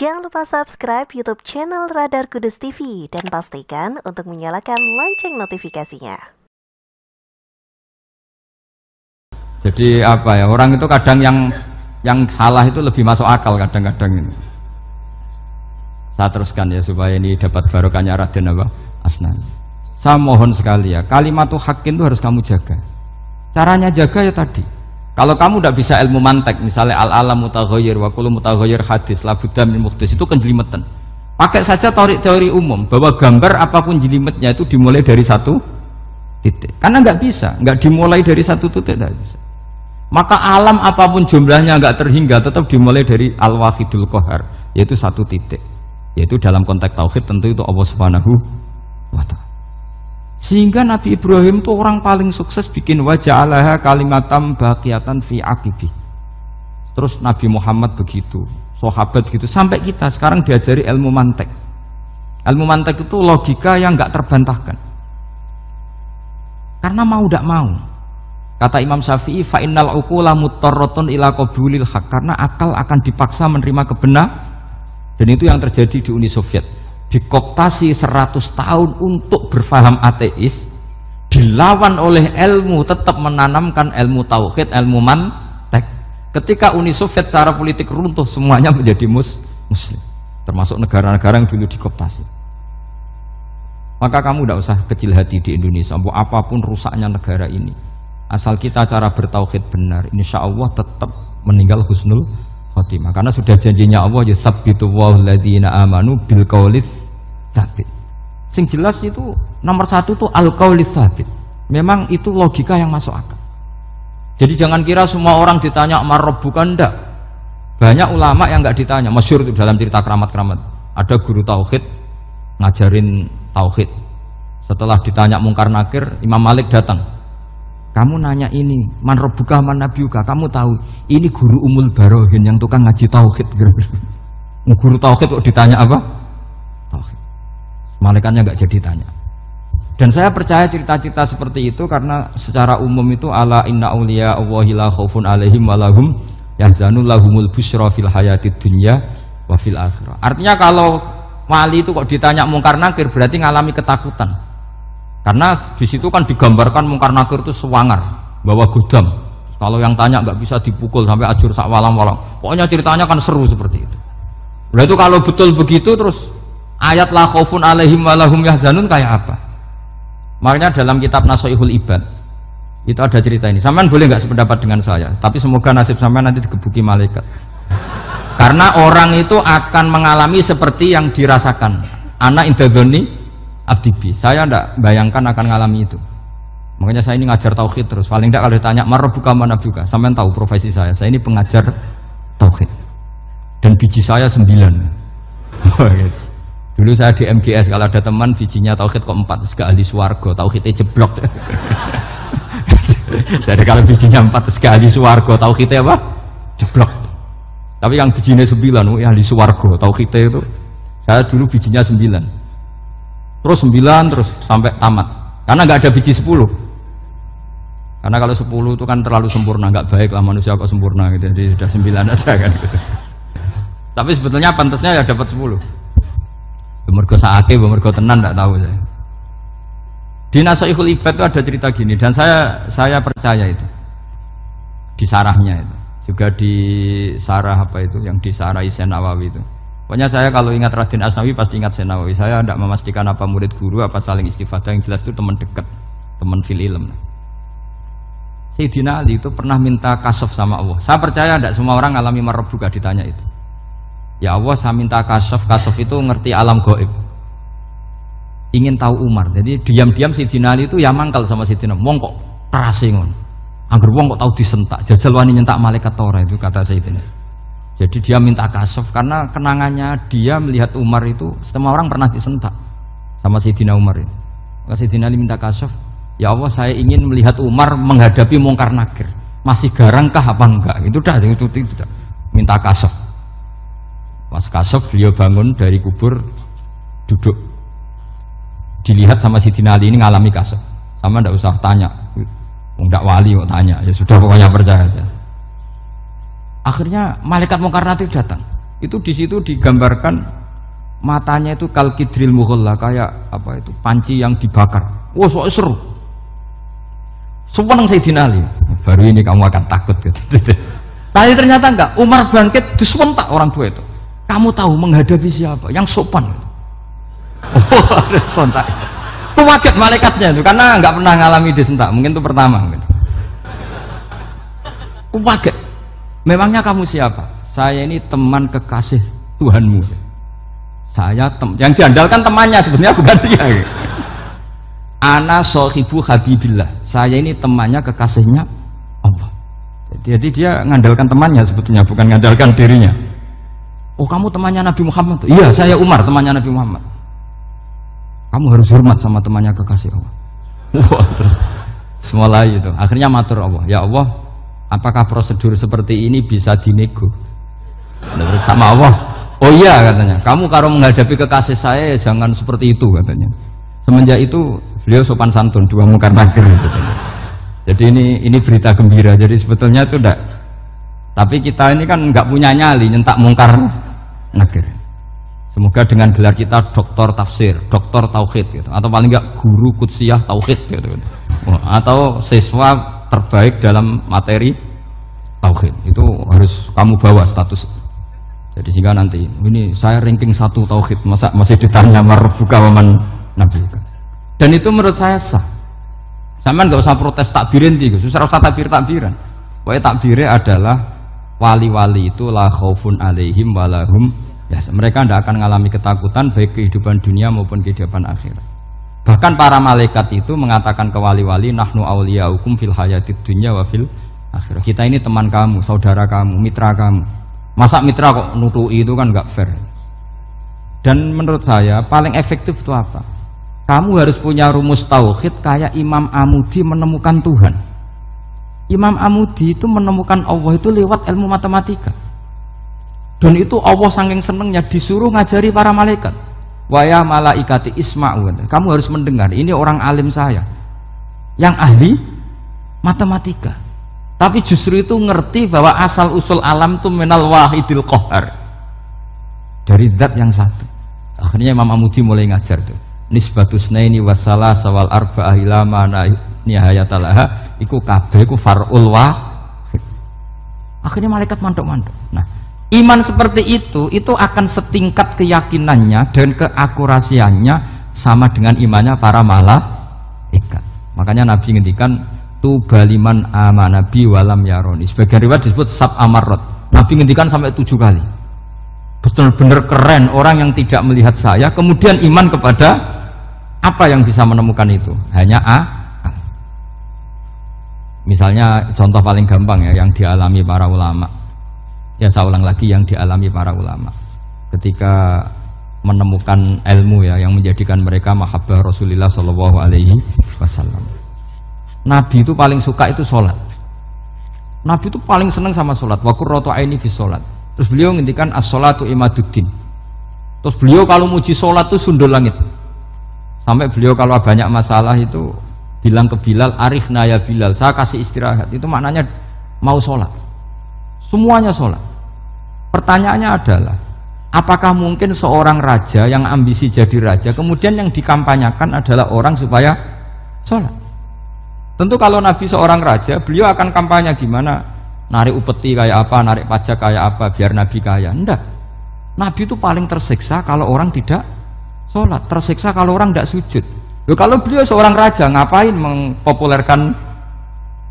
Jangan lupa subscribe YouTube channel Radar Kudus TV dan pastikan untuk menyalakan lonceng notifikasinya. Jadi apa ya, orang itu kadang yang yang salah itu lebih masuk akal kadang-kadang ini. Saya teruskan ya supaya ini dapat barokahnya Raden apa? Asnan. Saya mohon sekali ya, kalimat tuh hakin itu harus kamu jaga. Caranya jaga ya tadi, kalau kamu tidak bisa ilmu mantek, misalnya al-alam mutaghayyir wa kullu mutaghayyir hadis la budda min muhdis itu kenjelimetan. Pakai saja teori, teori umum bahwa gambar apapun jelimetnya itu dimulai dari satu titik. Karena nggak bisa, nggak dimulai dari satu titik nggak bisa. Maka alam apapun jumlahnya nggak terhingga tetap dimulai dari al-wahidul qahar, yaitu satu titik. Yaitu dalam konteks tauhid tentu itu Allah Subhanahu wa taala. Sehingga Nabi Ibrahim itu orang paling sukses bikin wajah Allah kalimatam bahagiatan fi akibi. Terus Nabi Muhammad begitu, sahabat begitu, sampai kita sekarang diajari ilmu mantek. Ilmu mantek itu logika yang nggak terbantahkan. Karena mau tidak mau, kata Imam Syafi'i, fa'innal ukula mutarroton ila qabulil hak. Karena akal akan dipaksa menerima kebenar, dan itu yang terjadi di Uni Soviet dikoptasi 100 tahun untuk berfaham ateis dilawan oleh ilmu tetap menanamkan ilmu tauhid ilmu mantek ketika Uni Soviet secara politik runtuh semuanya menjadi mus muslim termasuk negara-negara yang dulu dikoptasi maka kamu tidak usah kecil hati di Indonesia Bu, apapun rusaknya negara ini asal kita cara bertauhid benar insya Allah tetap meninggal husnul khotimah. Karena sudah janjinya Allah ya yusabbitu walladzina amanu bil qaulis tsabit. Sing jelas itu nomor satu tuh al qaulis tsabit. Memang itu logika yang masuk akal. Jadi jangan kira semua orang ditanya marob bukan ndak. Banyak ulama yang nggak ditanya, masyur itu dalam cerita keramat-keramat. Ada guru tauhid ngajarin tauhid. Setelah ditanya mungkar nakir, Imam Malik datang. Kamu nanya ini, man robuka man nabiuka, kamu tahu ini guru umul barohin yang tukang ngaji tauhid. guru tauhid kok ditanya apa? Tauhid. Malaikatnya nggak jadi tanya. Dan saya percaya cerita-cerita seperti itu karena secara umum itu ala inna ulia Allahi la khaufun alaihim wa yahzanul lahumul busra fil hayatid dunya wa fil akhirah. Artinya kalau wali itu kok ditanya mungkar nakir berarti ngalami ketakutan. Karena di situ kan digambarkan mungkar nakir itu sewangar, bawa gudam. Kalau yang tanya nggak bisa dipukul sampai ajur sak walang-walang. Pokoknya ceritanya kan seru seperti itu. Lalu itu kalau betul begitu terus ayat la khaufun alaihim walahum yahzanun kayak apa? Makanya dalam kitab Nasoihul Ibad itu ada cerita ini. Saman boleh nggak sependapat dengan saya, tapi semoga nasib sampean nanti digebuki malaikat. Karena orang itu akan mengalami seperti yang dirasakan. Anak indadoni abdibi. Saya tidak bayangkan akan mengalami itu. Makanya saya ini ngajar tauhid terus. Paling tidak kalau ditanya buka mana buka, sampean tahu profesi saya. Saya ini pengajar tauhid. Dan biji saya sembilan. Dulu saya di MGS kalau ada teman bijinya tauhid kok empat, terus ahli tauhidnya jeblok. Dari kalau bijinya empat terus ahli swargo, tauhidnya apa? Jeblok. Tapi yang bijinya sembilan, oh, yang ahli Suwargo, tauhidnya itu. Saya dulu bijinya sembilan terus 9 terus sampai tamat karena nggak ada biji 10 karena kalau 10 itu kan terlalu sempurna nggak baik lah manusia kok sempurna gitu jadi sudah 9 aja kan gitu tapi sebetulnya pantasnya ya dapat 10 bermergo ya, saake bermergo ya, tenan nggak tahu saya di Nasaihul Ibad itu ada cerita gini dan saya saya percaya itu di sarahnya itu juga di sarah apa itu yang di sarah Isen awawi itu Pokoknya saya kalau ingat Raden Asnawi pasti ingat Senawi. Saya tidak memastikan apa murid guru apa saling istifadah yang jelas itu teman dekat, teman fil ilm. Sayyidina Ali itu pernah minta kasaf sama Allah. Saya percaya tidak semua orang alami marah juga ditanya itu. Ya Allah saya minta kasaf, kasaf itu ngerti alam goib. Ingin tahu Umar. Jadi diam-diam Sayyidina Ali itu ya mangkal sama Wong Mongkok kerasingun. Angger wong kok tahu disentak, jajal wani nyentak malaikat tora itu kata Sayyidina. Jadi dia minta kasuf karena kenangannya dia melihat Umar itu semua orang pernah disentak sama Sayyidina Umar itu. Maka Sayyidina Ali minta kasuf, ya Allah saya ingin melihat Umar menghadapi mungkar nakir. Masih garangkah apa enggak? Itu dah itu, itu, itu itu minta kasuf. Mas kasuf beliau bangun dari kubur duduk dilihat sama Sayyidina Ali ini ngalami kasuf. Sama ndak usah tanya. Enggak wali kok tanya. Ya sudah pokoknya percaya aja. Akhirnya malaikat mungkar itu datang. Itu di situ digambarkan matanya itu kalkidril muhullah kayak apa itu panci yang dibakar. Wah, wow, so seru. Sumpah Sayyidina Ali. Baru ini kamu akan takut gitu. Tapi ternyata enggak. Umar bangkit disentak orang tua itu. Kamu tahu menghadapi siapa? Yang sopan. Gitu. Oh, ada sontak. malaikatnya itu karena enggak pernah ngalami disentak. Mungkin itu pertama. Gitu. Memangnya kamu siapa? Saya ini teman kekasih Tuhanmu. Saya tem yang diandalkan temannya sebenarnya bukan dia. Ana sohibu habibillah. Saya ini temannya kekasihnya Allah. Jadi dia ngandalkan temannya sebetulnya bukan ngandalkan dirinya. Oh kamu temannya Nabi Muhammad? Iya saya Umar temannya Nabi Muhammad. Kamu harus hormat sama temannya kekasih Allah. Wah terus semua itu. Akhirnya matur Allah. Ya Allah Apakah prosedur seperti ini bisa dinego? sama Allah. Oh iya katanya. Kamu kalau menghadapi kekasih saya ya jangan seperti itu katanya. Semenjak itu beliau sopan santun dua muka nakir gitu. Jadi ini ini berita gembira. Jadi sebetulnya itu tidak. Tapi kita ini kan nggak punya nyali nyentak mungkar nakir. Semoga dengan gelar kita doktor tafsir, doktor tauhid gitu. atau paling nggak guru kutsiyah tauhid gitu. Atau siswa terbaik dalam materi tauhid itu harus kamu bawa status jadi sehingga nanti ini saya ranking satu tauhid masa masih ditanya marbuka waman nabi dan itu menurut saya sah sama nggak usah protes takbirin tiga susah usah takbir takbiran pokoknya takbirnya adalah wali-wali itu la khaufun alaihim walahum ya mereka tidak akan mengalami ketakutan baik kehidupan dunia maupun kehidupan akhirat Bahkan para malaikat itu mengatakan ke wali-wali, nahnu hukum fil hayatid dunya wa fil akhirah. Kita ini teman kamu, saudara kamu, mitra kamu. Masa mitra kok nutui itu kan nggak fair. Dan menurut saya paling efektif itu apa? Kamu harus punya rumus tauhid kayak Imam Amudi menemukan Tuhan. Imam Amudi itu menemukan Allah itu lewat ilmu matematika. Dan itu Allah saking senengnya disuruh ngajari para malaikat waya malaikati isma'u kamu harus mendengar ini orang alim saya yang ahli matematika tapi justru itu ngerti bahwa asal usul alam itu menal wahidil kohar dari zat yang satu akhirnya Imam Amudi mulai ngajar tuh nisbatus ini wasalah sawal arba ahilama nihayatalaha iku kabeh iku farul wahid akhirnya malaikat mantuk-mantuk nah Iman seperti itu, itu akan setingkat keyakinannya dan keakurasiannya sama dengan imannya para malaikat. Makanya Nabi ngendikan tu baliman ama nabi walam yaroni. Sebagian riwayat disebut sab amarot. Nabi ngendikan sampai tujuh kali. Benar-benar keren orang yang tidak melihat saya, kemudian iman kepada apa yang bisa menemukan itu? Hanya a Misalnya contoh paling gampang ya yang dialami para ulama Ya saya ulang lagi yang dialami para ulama. Ketika menemukan ilmu ya yang menjadikan mereka mahabbah Rasulullah Shallallahu Alaihi Wasallam. Nabi itu paling suka itu sholat. Nabi itu paling senang sama sholat. Wakur roto ini fi sholat. Terus beliau ngintikan as sholatu imaduddin. Terus beliau kalau muji sholat tuh sundul langit. Sampai beliau kalau banyak masalah itu bilang ke Bilal, arif naya Bilal, saya kasih istirahat. Itu maknanya mau sholat. Semuanya sholat. Pertanyaannya adalah, apakah mungkin seorang raja yang ambisi jadi raja, kemudian yang dikampanyakan adalah orang supaya sholat? Tentu kalau Nabi seorang raja, beliau akan kampanye gimana? Narik upeti kayak apa, narik pajak kayak apa, biar Nabi kaya. Enggak. Nabi itu paling tersiksa kalau orang tidak sholat, tersiksa kalau orang tidak sujud. Loh, kalau beliau seorang raja, ngapain mempopulerkan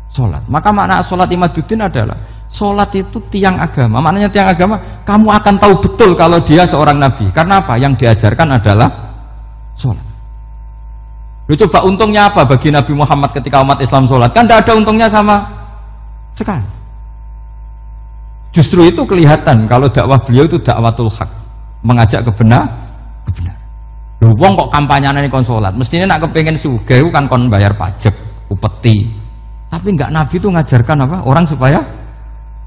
sholat? Maka makna sholat imaduddin adalah Sholat itu tiang agama. Maknanya tiang agama, kamu akan tahu betul kalau dia seorang nabi. Karena apa? Yang diajarkan adalah sholat. Lu coba untungnya apa bagi Nabi Muhammad ketika umat Islam sholat? Kan tidak ada untungnya sama sekali. Justru itu kelihatan kalau dakwah beliau itu dakwatul hak, mengajak kebenar, kebenar. Lu wong kok kampanyane kon sholat, mestinya nak kepengen sugeu kan kon bayar pajak, upeti. Tapi nggak Nabi itu ngajarkan apa? Orang supaya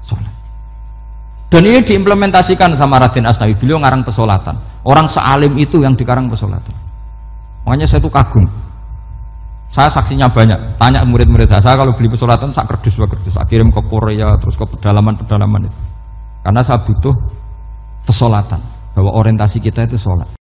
sholat dan ini diimplementasikan sama Raden Asnawi beliau ngarang pesolatan orang sealim itu yang dikarang pesolatan makanya saya tuh kagum saya saksinya banyak tanya murid-murid saya, saya kalau beli pesolatan saya kerdus saya kerdus saya kirim ke Korea terus ke pedalaman-pedalaman itu karena saya butuh pesolatan bahwa orientasi kita itu sholat